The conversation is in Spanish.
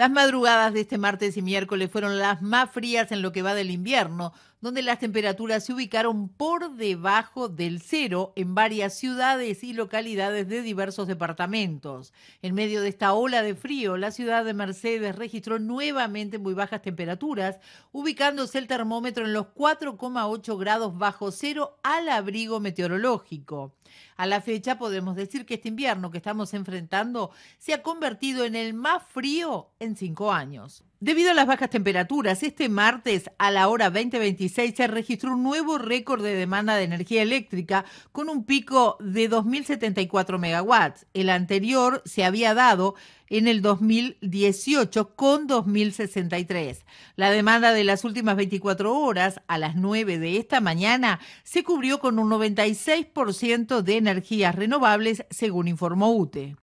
Las madrugadas de este martes y miércoles fueron las más frías en lo que va del invierno, donde las temperaturas se ubicaron por debajo del cero en varias ciudades y localidades de diversos departamentos. En medio de esta ola de frío, la ciudad de Mercedes registró nuevamente muy bajas temperaturas, ubicándose el termómetro en los 4,8 grados bajo cero al abrigo meteorológico. A la fecha podemos decir que este invierno que estamos enfrentando se ha convertido en el más frío en cinco años. Debido a las bajas temperaturas, este martes a la hora 2026 se registró un nuevo récord de demanda de energía eléctrica con un pico de 2.074 megawatts. El anterior se había dado en el 2018 con 2.063. La demanda de las últimas 24 horas a las 9 de esta mañana se cubrió con un 96% de energías renovables, según informó UTE.